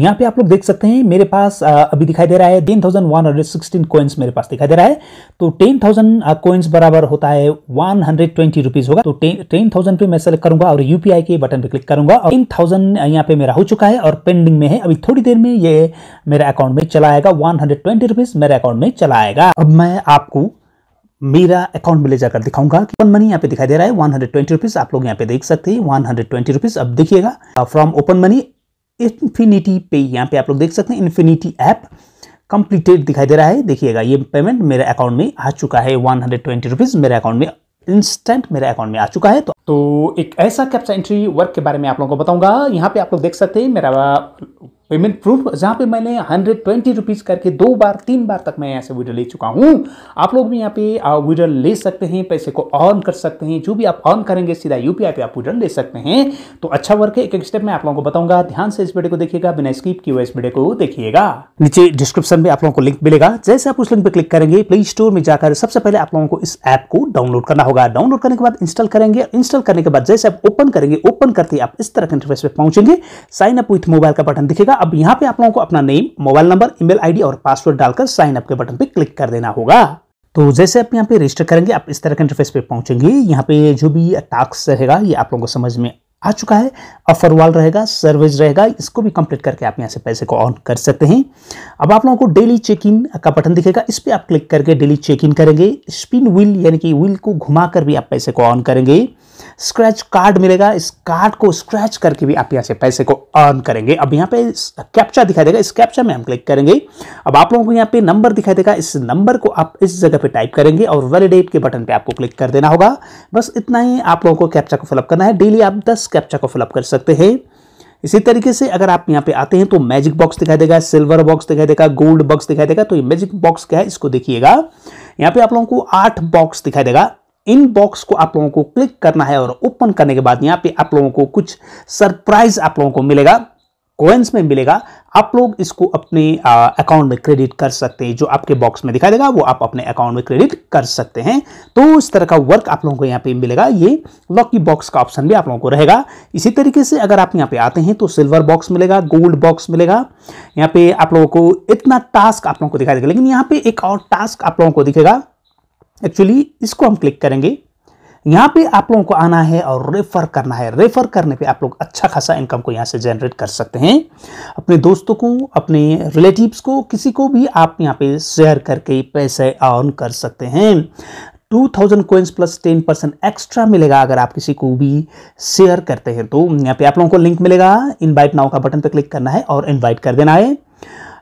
यहाँ पे आप लोग देख सकते हैं मेरे पास अभी दिखाई दे रहा है ten thousand one hundred sixteen coins मेरे पास दिखाई दे रहा है तो टेन थाउजेंड कॉइन्स बराबर होता है वन हंड्रेड ट्वेंटी रुपीज होगा तो टेन थाउजेंड पे मैं सेलेक्ट करूंगा और यूपीआई के बटन पे क्लिक करूंगा और टेन थाउजेंड यहाँ पे मेरा हो चुका है और पेंडिंग में है अभी थोड़ी देर में ये मेरा अकाउंट में चला आएगा वन हंड्रेड ट्वेंटी रुपीज मेरे अकाउंट में चला आएगा अब मैं आपको मेरा अकाउंट में ले जाकर दिखाऊंगा कि ओपन मनी यहाँ पे दिखाई दे रहा है वन हंड्रेड ट्वेंटी रुपीज आप लोग यहाँ पे देख सकते हैं वन हंड्रेड ट्वेंटी रुपीज अब देखिएगा फ्रॉम ओपन मनी इन्फिनिटी पे यहाँ पे आप लोग देख सकते हैं इन्फिनिटी ऐप कंप्लीटेड दिखाई दे रहा है देखिएगा ये पेमेंट मेरे अकाउंट में आ चुका है वन हंड्रेड ट्वेंटी रुपीज़ मेरे अकाउंट में इंस्टेंट मेरे अकाउंट में आ चुका है तो, तो एक ऐसा कैप्चा एंट्री वर्क के बारे में आप लोगों को बताऊंगा यहाँ पे आप लोग देख सकते हैं मेरा पेमेंट प्रूफ जहाँ पे मैंने हंड्रेड ट्वेंटी रुपीज़ करके दो बार तीन बार तक मैं यहाँ से वीडियो ले चुका हूँ आप लोग भी यहाँ पे वीडियो ले सकते हैं पैसे को ऑन कर सकते हैं जो भी आप ऑन करेंगे सीधा यूपीआई पे आप वीडियो ले सकते हैं तो अच्छा वर्क है एक एक स्टेप मैं आप लोगों को बताऊंगा ध्यान से इस वीडियो को देखिएगा बिना स्क्रिप की इस वीडियो को देखिएगा नीचे डिस्क्रिप्शन में आप लोगों को लिंक मिलेगा जैसे आप उस लिंक पर क्लिक करेंगे प्ले स्टोर में जाकर सबसे पहले आप लोगों को इस ऐप को डाउनलोड करना होगा डाउनलोड करने के बाद इंस्टॉल करेंगे इंस्टॉल करने के बाद जैसे आप ओपन करेंगे ओपन करते आप इस तरह के इंटरफेस पर पहुंचेंगे साइन अप विथ मोबाइल का बटन दिखेगा देना अब यहाँ पे आप लोगों को अपना name mobile number email ID और पासवर्ड डालकर साइन अप के बटन पे क्लिक कर देना होगा तो जैसे आप यहाँ पे रजिस्टर करेंगे आप इस तरह के इंटरफेस पे पहुंचेंगे यहाँ पे जो भी टास्क रहेगा ये आप लोगों को समझ में आ चुका है ऑफर वाल रहेगा सर्विस रहेगा इसको भी कंप्लीट करके आप यहाँ से पैसे को ऑन कर सकते हैं अब आप लोगों को डेली चेक इन का बटन दिखेगा इस पर आप क्लिक करके डेली चेक इन करेंगे स्पिन व्हील यानी कि व्हील को घुमा भी आप पैसे को ऑन करेंगे स्क्रैच कार्ड मिलेगा इस कार्ड को स्क्रैच करके भी आप यहाँ से पैसे को अर्न करेंगे अब यहाँ पे कैप्चा दिखाई देगा इस कैप्चा में हम क्लिक करेंगे अब आप लोगों को यहाँ पे नंबर दिखाई देगा इस नंबर को आप इस जगह पे टाइप करेंगे और वेलीडेट के बटन पे आपको क्लिक कर देना होगा बस इतना ही आप लोगों को कैप्चा को फिलअप करना है डेली आप दस कैप्चा को फिलअप कर सकते हैं इसी तरीके से अगर आप यहाँ पे आते हैं तो मैजिक बॉक्स दिखाई देगा सिल्वर बॉक्स दिखाई देगा गोल्ड बॉक्स दिखाई देगा तो ये मैजिक बॉक्स क्या है इसको देखिएगा यहाँ पे आप लोगों को आठ बॉक्स दिखाई देगा इन बॉक्स को आप लोगों को क्लिक करना है और ओपन करने के बाद यहाँ पे आप लोगों को कुछ सरप्राइज आप लोगों को मिलेगा कोइंस में मिलेगा आप लोग इसको अपने अकाउंट में क्रेडिट कर सकते हैं जो आपके बॉक्स में दिखाई देगा वो आप अपने अकाउंट में क्रेडिट कर सकते हैं तो इस तरह का वर्क आप लोगों को यहाँ पे मिलेगा ये लॉकी बॉक्स का ऑप्शन भी आप लोगों को रहेगा इसी तरीके से अगर आप यहाँ पे आते हैं तो सिल्वर बॉक्स मिलेगा गोल्ड बॉक्स मिलेगा यहाँ पे आप लोगों को इतना टास्क आप लोगों को दिखाई देगा लेकिन यहाँ पे एक और टास्क आप लोगों को दिखेगा एक्चुअली इसको हम क्लिक करेंगे यहाँ पे आप लोगों को आना है और रेफर करना है रेफर करने पे आप लोग अच्छा खासा इनकम को यहाँ से जनरेट कर सकते हैं अपने दोस्तों को अपने रिलेटिव्स को किसी को भी आप यहाँ पे शेयर करके पैसे अर्न कर सकते हैं two thousand coins plus ten percent extra मिलेगा अगर आप किसी को भी शेयर करते हैं तो यहाँ पे आप लोगों को लिंक मिलेगा इन्वाइट नाव का बटन पर क्लिक करना है और इन्वाइट कर देना है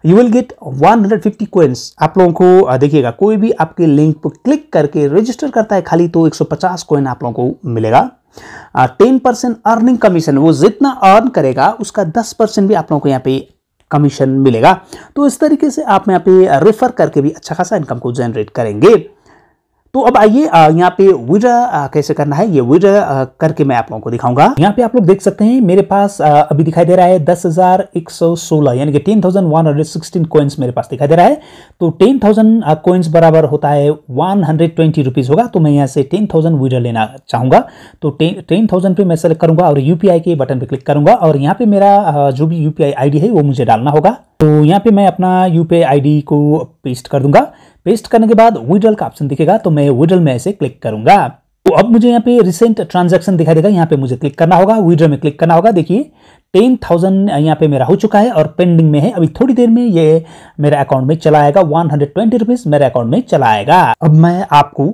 यू विल गेट 150 कोइंस आप लोगों को देखिएगा कोई भी आपके लिंक पर क्लिक करके रजिस्टर करता है खाली तो 150 कोइन आप लोगों को मिलेगा टेन परसेंट अर्निंग कमीशन वो जितना अर्न करेगा उसका दस परसेंट भी आप लोगों को यहाँ पे कमीशन मिलेगा तो इस तरीके से आप यहाँ पे रेफर करके भी अच्छा खासा इनकम को जनरेट करेंगे तो अब आइए यहाँ पे विड कैसे करना है ये विड करके मैं आप लोगों को दिखाऊंगा यहाँ पे आप लोग देख सकते हैं मेरे पास अभी दिखाई दे रहा है दस हजार एक सौ सोलह यानी कि ten thousand one hundred sixteen coins मेरे पास दिखाई दे रहा है तो टेन थाउजेंड कोइंस बराबर होता है वन हंड्रेड ट्वेंटी रुपीज होगा तो मैं यहाँ से टेन थाउजेंड विड्रा लेना चाहूंगा तो टेन थाउजेंड पे मैं सेलेक्ट करूंगा और यूपीआई के बटन पे क्लिक करूंगा और यहाँ पे मेरा जो भी यूपीआई आईडी है वो मुझे डालना होगा तो यहाँ पे मैं अपना यूपीआई डी को पेस्ट कर दूंगा पेस्ट करने के बाद विड्रल का ऑप्शन दिखेगा तो मैं विड्रल में ऐसे क्लिक करूंगा तो अब मुझे यहाँ पे रिसेंट ट्रांजेक्शन दिखाई देगा यहाँ पे मुझे क्लिक करना होगा विड्रो में क्लिक करना होगा देखिए टेन थाउजेंड यहाँ पे मेरा हो चुका है और पेंडिंग में है अभी थोड़ी देर में ये मेरे अकाउंट में चला आएगा वन हंड्रेड ट्वेंटी रुपीज मेरे अकाउंट में चला आएगा अब मैं आपको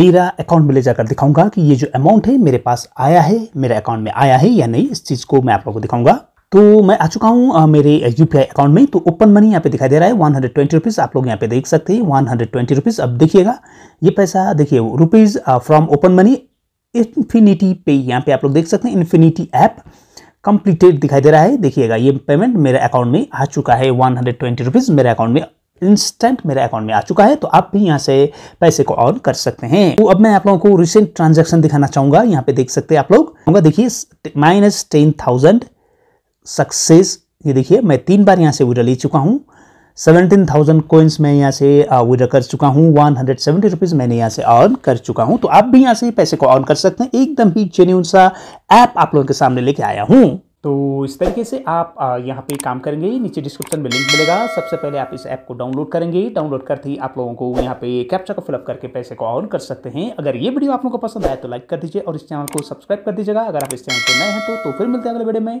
मेरा अकाउंट में ले जाकर दिखाऊंगा कि ये जो अमाउंट है मेरे पास आया है मेरे अकाउंट में आया है या नहीं इस चीज़ को मैं आप लोगों को दिखाऊंगा तो मैं आ चुका हूँ मेरे यू अकाउंट में तो ओपन मनी यहाँ पे दिखाई दे रहा है वन हंड्रेड ट्वेंटी रुपीज़ आप लोग यहाँ पे देख सकते हैं वन हंड्रेड ट्वेंटी रुपीज़ अब देखिएगा ये पैसा देखिए rupees from Open Money Infinity पे यहाँ पे आप लोग देख सकते हैं इन्फिनिटी ऐप कंप्लीटेड दिखाई दे रहा है देखिएगा ये पेमेंट मेरे अकाउंट में आ चुका है वन हंड्रेड ट्वेंटी रुपीज़ मेरे अकाउंट में इंस्टेंट मेरे अकाउंट में आ चुका है तो आप भी यहाँ से पैसे को ऑन कर सकते हैं तो अब मैं आप लोगों को रिसेंट ट्रांजेक्शन दिखाना चाहूंगा यहाँ पे देख सकते हैं आप लोग देखिए माइनस टेन थाउजेंड सक्सेस ये देखिए मैं तीन बार यहाँ से विड्रा ले चुका हूँ सेवनटीन थाउजेंड कोइंस मैं यहाँ से विड्रा कर चुका हूँ वन हंड्रेड सेवेंटी रुपीज़ मैंने यहाँ से अर्न कर चुका हूँ तो आप भी यहाँ से पैसे को अर्न कर सकते हैं एकदम ही जेन्यून सा ऐप आप लोगों के सामने लेके आया हूँ तो इस तरीके से आप यहाँ पे काम करेंगे नीचे डिस्क्रिप्शन में लिंक मिलेगा सबसे पहले आप इस ऐप को डाउनलोड करेंगे डाउनलोड करते ही आप लोगों को यहाँ पे कैप्चा को फिलअप करके पैसे को ऑन कर सकते हैं अगर ये वीडियो आप लोगों को पसंद आए तो लाइक कर दीजिए और इस चैनल को सब्सक्राइब कर दीजिएगा अगर आप इस चैनल पर नए हैं तो, तो फिर मिलते हैं अगले वीडियो में